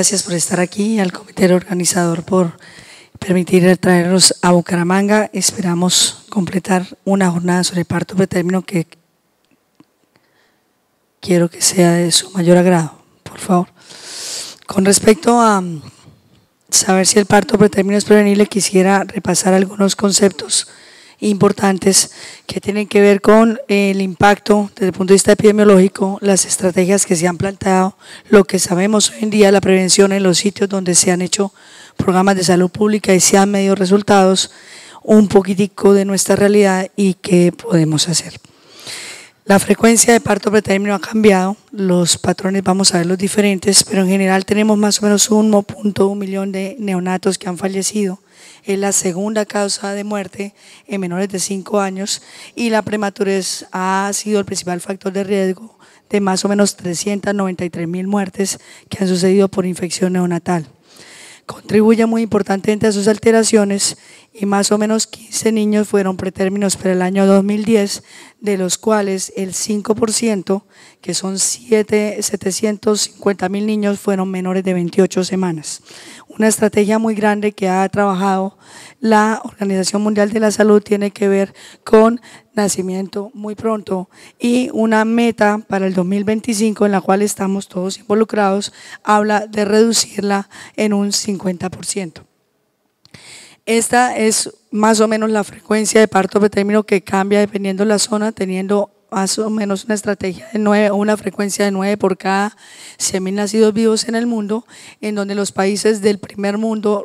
gracias por estar aquí, al comité organizador por permitir traernos a Bucaramanga. Esperamos completar una jornada sobre parto pretérmino que quiero que sea de su mayor agrado, por favor. Con respecto a saber si el parto pretérmino es prevenible, quisiera repasar algunos conceptos importantes que tienen que ver con el impacto desde el punto de vista epidemiológico, las estrategias que se han planteado, lo que sabemos hoy en día, la prevención en los sitios donde se han hecho programas de salud pública y se han medido resultados, un poquitico de nuestra realidad y qué podemos hacer. La frecuencia de parto pretérmino ha cambiado, los patrones vamos a ver los diferentes, pero en general tenemos más o menos 1.1 millón de neonatos que han fallecido es la segunda causa de muerte en menores de 5 años y la prematurez ha sido el principal factor de riesgo de más o menos 393 mil muertes que han sucedido por infección neonatal. Contribuye muy importante a sus alteraciones y más o menos 15 niños fueron pretérminos para el año 2010 de los cuales el 5%, que son 7, 750 mil niños, fueron menores de 28 semanas. Una estrategia muy grande que ha trabajado la Organización Mundial de la Salud tiene que ver con nacimiento muy pronto y una meta para el 2025 en la cual estamos todos involucrados habla de reducirla en un 50%. Esta es más o menos la frecuencia de parto término que cambia dependiendo la zona, teniendo más o menos una estrategia de nueve, una frecuencia de nueve por cada 100.000 nacidos vivos en el mundo, en donde los países del primer mundo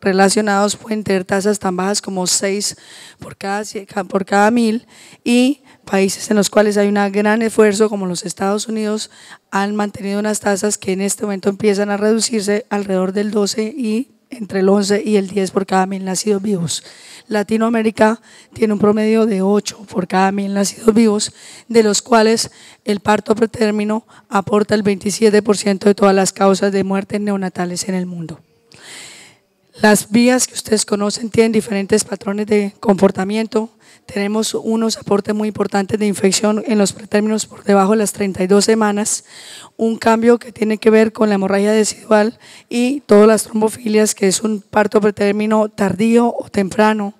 relacionados pueden tener tasas tan bajas como seis por cada, por cada 1.000 y países en los cuales hay un gran esfuerzo, como los Estados Unidos, han mantenido unas tasas que en este momento empiezan a reducirse alrededor del 12 y entre el 11 y el 10 por cada mil nacidos vivos. Latinoamérica tiene un promedio de 8 por cada mil nacidos vivos, de los cuales el parto pretérmino aporta el 27% de todas las causas de muerte neonatales en el mundo. Las vías que ustedes conocen tienen diferentes patrones de comportamiento. Tenemos unos aportes muy importantes de infección en los pretérminos por debajo de las 32 semanas, un cambio que tiene que ver con la hemorragia decidual y todas las trombofilias, que es un parto pretérmino tardío o temprano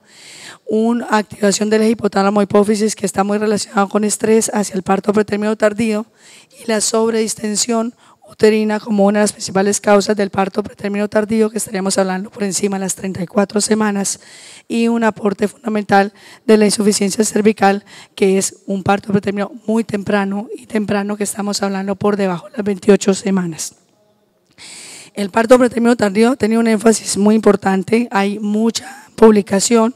una activación del hipotálamo hipófisis que está muy relacionada con estrés hacia el parto pretérmino tardío y la sobredistensión uterina como una de las principales causas del parto pretérmino tardío, que estaríamos hablando por encima de las 34 semanas, y un aporte fundamental de la insuficiencia cervical, que es un parto pretérmino muy temprano y temprano que estamos hablando por debajo de las 28 semanas. El parto pretérmino tardío tenía un énfasis muy importante, hay mucha publicación,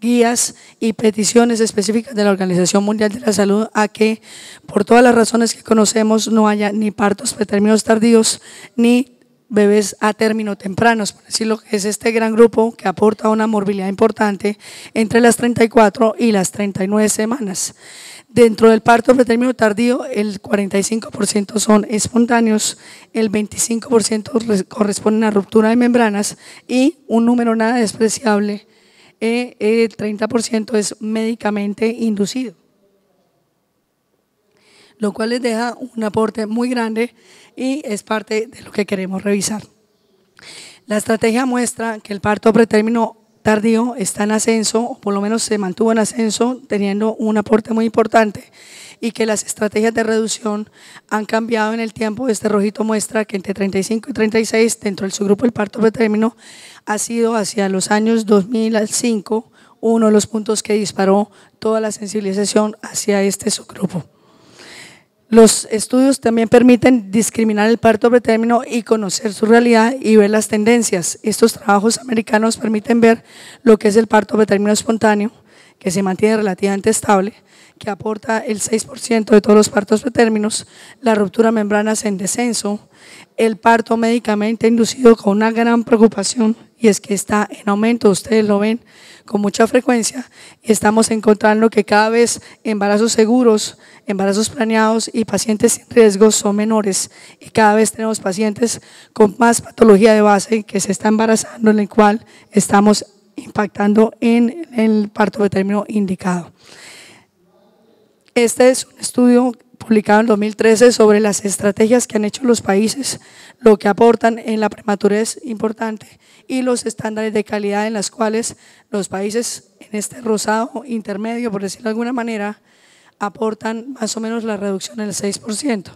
guías y peticiones específicas de la Organización Mundial de la Salud a que, por todas las razones que conocemos, no haya ni partos pretérminos tardíos ni bebés a término tempranos, por decirlo que es este gran grupo que aporta una morbilidad importante entre las 34 y las 39 semanas. Dentro del parto pretérmino tardío, el 45% son espontáneos, el 25% corresponden a ruptura de membranas y un número nada despreciable e, e, el 30% es médicamente inducido, lo cual les deja un aporte muy grande y es parte de lo que queremos revisar. La estrategia muestra que el parto pretérmino tardío está en ascenso, o por lo menos se mantuvo en ascenso, teniendo un aporte muy importante y que las estrategias de reducción han cambiado en el tiempo. Este rojito muestra que entre 35 y 36, dentro del subgrupo el parto pretérmino, ha sido hacia los años 2005 uno de los puntos que disparó toda la sensibilización hacia este subgrupo. Los estudios también permiten discriminar el parto pretérmino y conocer su realidad y ver las tendencias. Estos trabajos americanos permiten ver lo que es el parto pretérmino espontáneo, que se mantiene relativamente estable, que aporta el 6% de todos los partos pretérminos, la ruptura membranas en descenso, el parto médicamente inducido con una gran preocupación y es que está en aumento, ustedes lo ven con mucha frecuencia estamos encontrando que cada vez embarazos seguros, embarazos planeados y pacientes sin riesgo son menores y cada vez tenemos pacientes con más patología de base que se está embarazando en el cual estamos impactando en el parto de término indicado. Este es un estudio publicado en 2013 sobre las estrategias que han hecho los países, lo que aportan en la prematurez importante y los estándares de calidad en las cuales los países en este rosado intermedio, por decirlo de alguna manera, aportan más o menos la reducción del 6%.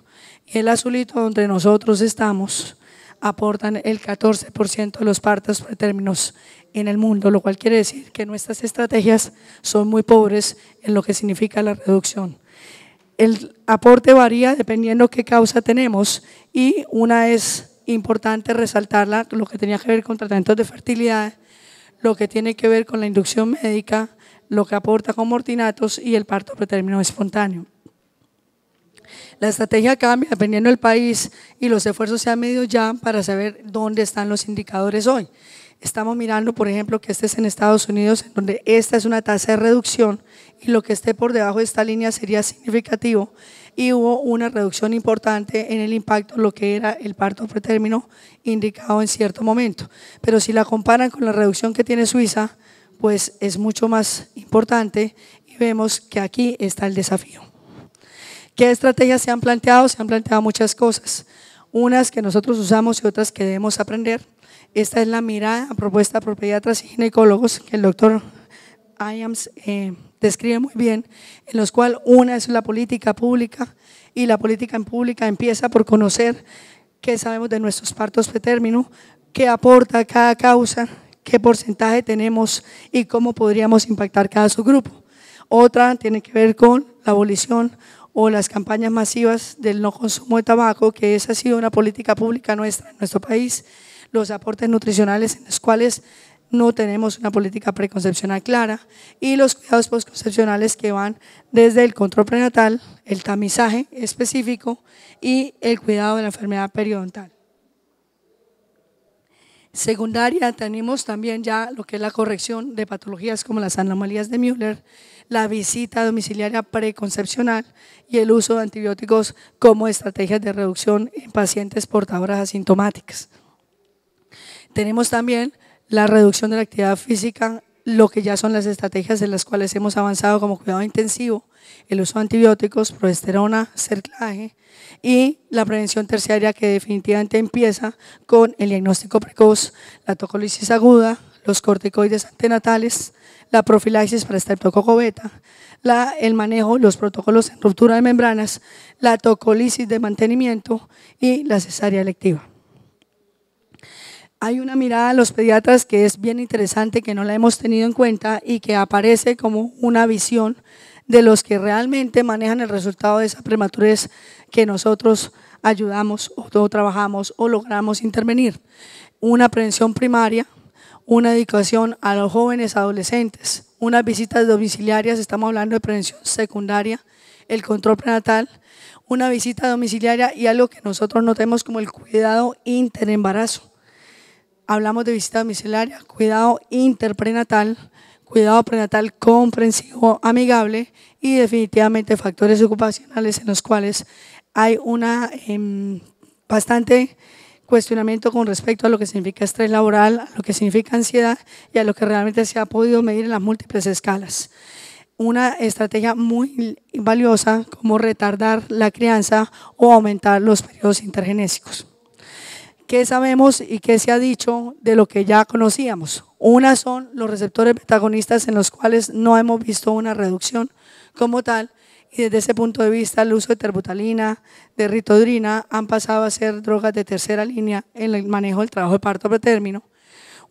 Y el azulito donde nosotros estamos aportan el 14% de los partos pretérminos en el mundo, lo cual quiere decir que nuestras estrategias son muy pobres en lo que significa la reducción. El aporte varía dependiendo qué causa tenemos y una es importante resaltarla, lo que tenía que ver con tratamientos de fertilidad, lo que tiene que ver con la inducción médica, lo que aporta con mortinatos y el parto pretérmino espontáneo. La estrategia cambia dependiendo del país y los esfuerzos se han medido ya para saber dónde están los indicadores hoy. Estamos mirando, por ejemplo, que este es en Estados Unidos, donde esta es una tasa de reducción y lo que esté por debajo de esta línea sería significativo y hubo una reducción importante en el impacto, lo que era el parto pretérmino indicado en cierto momento. Pero si la comparan con la reducción que tiene Suiza, pues es mucho más importante y vemos que aquí está el desafío. ¿Qué estrategias se han planteado? Se han planteado muchas cosas, unas que nosotros usamos y otras que debemos aprender. Esta es la mirada propuesta por pediatras y ginecólogos que el doctor Iams eh, describe muy bien, en los cuales una es la política pública y la política en pública empieza por conocer qué sabemos de nuestros partos término, qué aporta cada causa, qué porcentaje tenemos y cómo podríamos impactar cada subgrupo. Otra tiene que ver con la abolición o las campañas masivas del no consumo de tabaco, que esa ha sido una política pública nuestra en nuestro país, los aportes nutricionales en los cuales no tenemos una política preconcepcional clara y los cuidados postconcepcionales que van desde el control prenatal, el tamizaje específico y el cuidado de la enfermedad periodontal. Secundaria tenemos también ya lo que es la corrección de patologías como las anomalías de Müller, la visita domiciliaria preconcepcional y el uso de antibióticos como estrategias de reducción en pacientes portadoras asintomáticas. Tenemos también la reducción de la actividad física lo que ya son las estrategias en las cuales hemos avanzado como cuidado intensivo, el uso de antibióticos, progesterona, cerclaje y la prevención terciaria que definitivamente empieza con el diagnóstico precoz, la tocolisis aguda, los corticoides antenatales, la profilaxis para estreptococo beta, el manejo, los protocolos en ruptura de membranas, la tocolisis de mantenimiento y la cesárea electiva hay una mirada a los pediatras que es bien interesante, que no la hemos tenido en cuenta y que aparece como una visión de los que realmente manejan el resultado de esa prematurez que nosotros ayudamos o trabajamos o logramos intervenir. Una prevención primaria, una educación a los jóvenes adolescentes, unas visitas domiciliarias, estamos hablando de prevención secundaria, el control prenatal, una visita domiciliaria y algo que nosotros notemos como el cuidado interembarazo hablamos de visita domiciliaria, cuidado interprenatal, cuidado prenatal comprensivo, amigable y definitivamente factores ocupacionales en los cuales hay una em, bastante cuestionamiento con respecto a lo que significa estrés laboral, a lo que significa ansiedad y a lo que realmente se ha podido medir en las múltiples escalas. Una estrategia muy valiosa como retardar la crianza o aumentar los periodos intergenésicos qué sabemos y qué se ha dicho de lo que ya conocíamos. Una son los receptores protagonistas en los cuales no hemos visto una reducción como tal. Y desde ese punto de vista, el uso de terbutalina, de ritodrina, han pasado a ser drogas de tercera línea en el manejo del trabajo de parto pretérmino.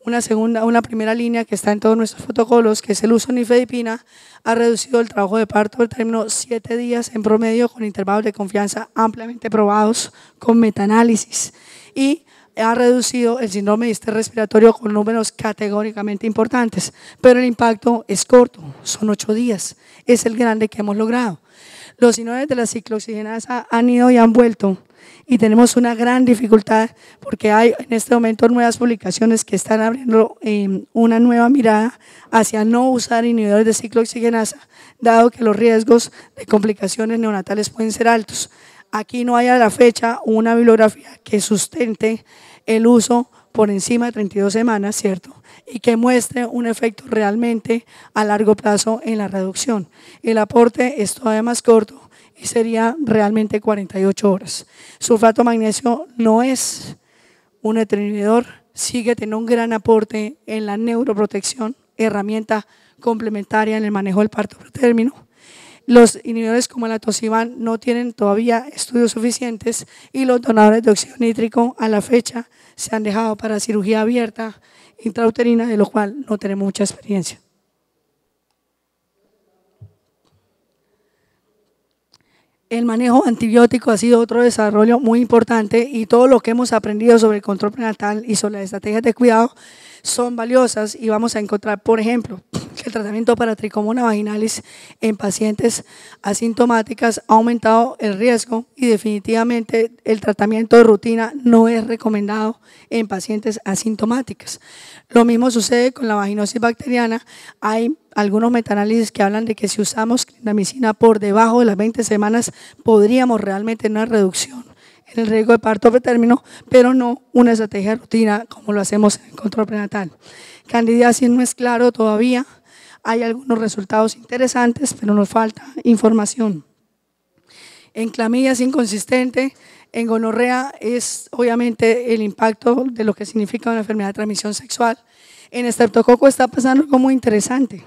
Una, segunda, una primera línea que está en todos nuestros protocolos, que es el uso de nifedipina, ha reducido el trabajo de parto pretérmino siete días en promedio con intervalos de confianza ampliamente probados con metaanálisis. Y ha reducido el síndrome de este respiratorio con números categóricamente importantes, pero el impacto es corto, son ocho días, es el grande que hemos logrado. Los inhibidores de la ciclooxigenasa han ido y han vuelto y tenemos una gran dificultad porque hay en este momento nuevas publicaciones que están abriendo em, una nueva mirada hacia no usar inhibidores de ciclooxigenasa, dado que los riesgos de complicaciones neonatales pueden ser altos. Aquí no hay a la fecha una bibliografía que sustente el uso por encima de 32 semanas, ¿cierto? Y que muestre un efecto realmente a largo plazo en la reducción. El aporte es todavía más corto y sería realmente 48 horas. Sulfato magnesio no es un determinador, sigue teniendo un gran aporte en la neuroprotección, herramienta complementaria en el manejo del parto término los inhibidores como la atosiban no tienen todavía estudios suficientes y los donadores de oxígeno nítrico a la fecha se han dejado para cirugía abierta intrauterina, de lo cual no tenemos mucha experiencia. El manejo antibiótico ha sido otro desarrollo muy importante y todo lo que hemos aprendido sobre el control prenatal y sobre las estrategias de cuidado son valiosas y vamos a encontrar, por ejemplo, que el tratamiento para tricomona vaginalis en pacientes asintomáticas ha aumentado el riesgo y definitivamente el tratamiento de rutina no es recomendado en pacientes asintomáticas. Lo mismo sucede con la vaginosis bacteriana. Hay algunos metaanálisis que hablan de que si usamos clindamicina por debajo de las 20 semanas podríamos realmente tener una reducción el riesgo de parto pretérmino, pero no una estrategia rutina como lo hacemos en el control prenatal. Candidiasis no es claro todavía, hay algunos resultados interesantes, pero nos falta información. En clamilla es inconsistente, en gonorrea es obviamente el impacto de lo que significa una enfermedad de transmisión sexual. En estreptococo está pasando algo muy interesante.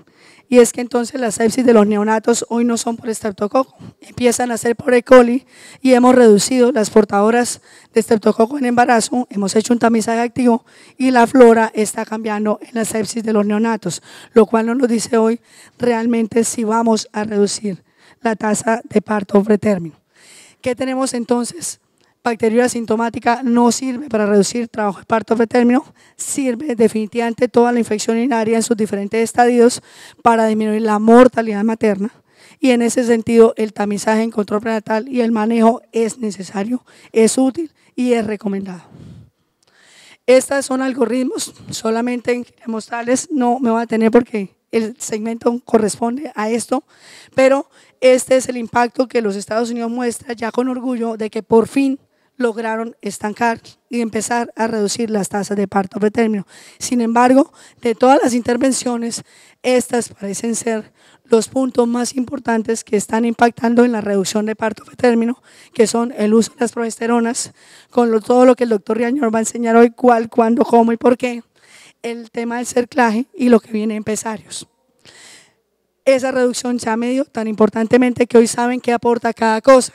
Y es que entonces las sepsis de los neonatos hoy no son por estreptococo, empiezan a ser por E. coli y hemos reducido las portadoras de estreptococo en embarazo, hemos hecho un tamizaje activo y la flora está cambiando en la sepsis de los neonatos, lo cual no nos dice hoy realmente si vamos a reducir la tasa de parto pretérmino. ¿Qué tenemos entonces? Bacteria sintomática no sirve para reducir trabajo de parto término, sirve definitivamente toda la infección urinaria en sus diferentes estadios para disminuir la mortalidad materna. Y en ese sentido, el tamizaje en control prenatal y el manejo es necesario, es útil y es recomendado. Estos son algoritmos, solamente en mostrarles, no me voy a tener porque el segmento corresponde a esto, pero este es el impacto que los Estados Unidos muestra ya con orgullo de que por fin lograron estancar y empezar a reducir las tasas de parto pretérmino. Sin embargo, de todas las intervenciones, estas parecen ser los puntos más importantes que están impactando en la reducción de parto pretérmino, que son el uso de las progesteronas, con todo lo que el doctor Riañor va a enseñar hoy, cuál, cuándo, cómo y por qué, el tema del cerclaje y lo que viene en pesarios esa reducción se ha medido tan importantemente que hoy saben qué aporta cada cosa.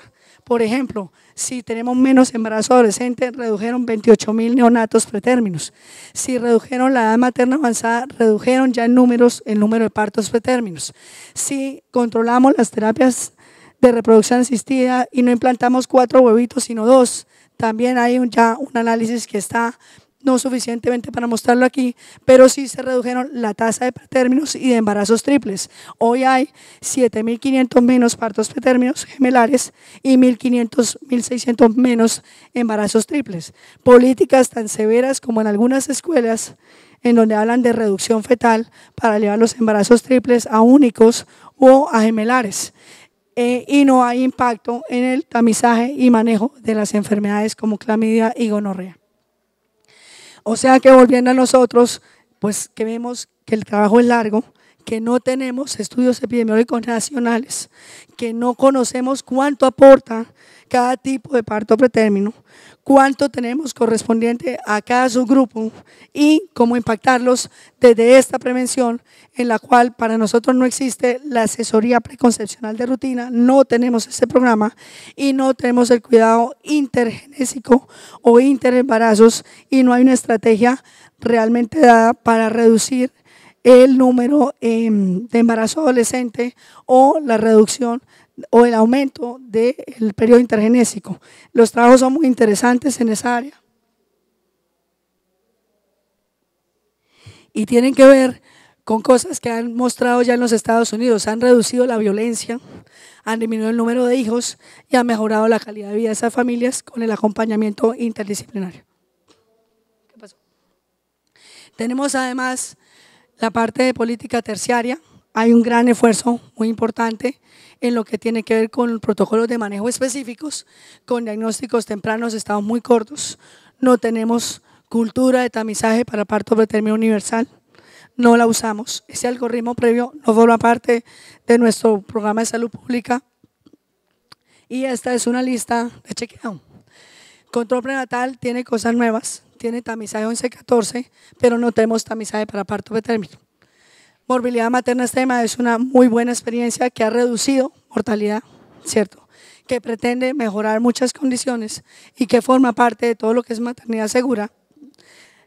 Por ejemplo, si tenemos menos embarazos adolescentes, redujeron 28 mil neonatos pretérminos. Si redujeron la edad materna avanzada, redujeron ya números el número de partos pretérminos. Si controlamos las terapias de reproducción asistida y no implantamos cuatro huevitos, sino dos, también hay ya un análisis que está no suficientemente para mostrarlo aquí, pero sí se redujeron la tasa de pretérminos y de embarazos triples. Hoy hay 7.500 menos partos pretérminos gemelares y 1.500, 1.600 menos embarazos triples. Políticas tan severas como en algunas escuelas en donde hablan de reducción fetal para llevar los embarazos triples a únicos o a gemelares. Eh, y no hay impacto en el tamizaje y manejo de las enfermedades como clamidia y gonorrea. O sea que volviendo a nosotros, pues que vemos que el trabajo es largo, que no tenemos estudios epidemiológicos nacionales, que no conocemos cuánto aporta cada tipo de parto pretérmino, cuánto tenemos correspondiente a cada subgrupo y cómo impactarlos desde esta prevención en la cual para nosotros no existe la asesoría preconcepcional de rutina, no tenemos este programa y no tenemos el cuidado intergenésico o interembarazos y no hay una estrategia realmente dada para reducir el número em, de embarazo adolescente o la reducción o el aumento del periodo intergenésico. Los trabajos son muy interesantes en esa área. Y tienen que ver con cosas que han mostrado ya en los Estados Unidos. Han reducido la violencia, han disminuido el número de hijos y han mejorado la calidad de vida de esas familias con el acompañamiento interdisciplinario. Tenemos además la parte de política terciaria, hay un gran esfuerzo muy importante en lo que tiene que ver con protocolos de manejo específicos, con diagnósticos tempranos, estamos muy cortos, no tenemos cultura de tamizaje para parto término universal, no la usamos, ese algoritmo previo no forma parte de nuestro programa de salud pública y esta es una lista de chequeo. Control prenatal tiene cosas nuevas, tiene tamizaje 11-14, pero no tenemos tamizaje para parto término. Morbilidad materna extrema es una muy buena experiencia que ha reducido mortalidad, ¿cierto? Que pretende mejorar muchas condiciones y que forma parte de todo lo que es maternidad segura.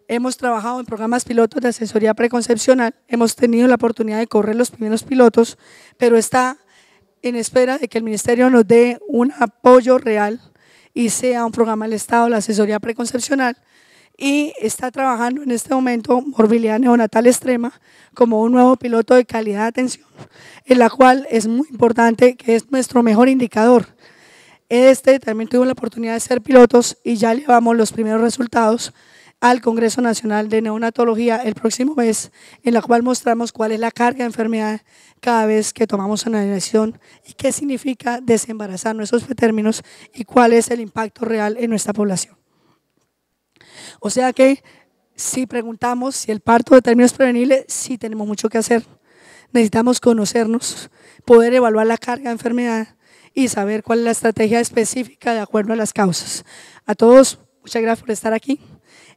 Hemos trabajado en programas pilotos de asesoría preconcepcional, hemos tenido la oportunidad de correr los primeros pilotos, pero está en espera de que el Ministerio nos dé un apoyo real y sea un programa del Estado la asesoría preconcepcional y está trabajando en este momento morbilidad neonatal extrema como un nuevo piloto de calidad de atención, en la cual es muy importante que es nuestro mejor indicador. Este también tuvo la oportunidad de ser pilotos y ya llevamos los primeros resultados al Congreso Nacional de Neonatología el próximo mes, en la cual mostramos cuál es la carga de enfermedad cada vez que tomamos una decisión y qué significa desembarazar nuestros términos y cuál es el impacto real en nuestra población. O sea que si preguntamos si el parto de términos prevenibles, sí tenemos mucho que hacer. Necesitamos conocernos, poder evaluar la carga de enfermedad y saber cuál es la estrategia específica de acuerdo a las causas. A todos, muchas gracias por estar aquí.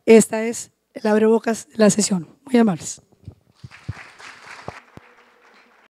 Esta es el Bocas de la sesión. Muy amables.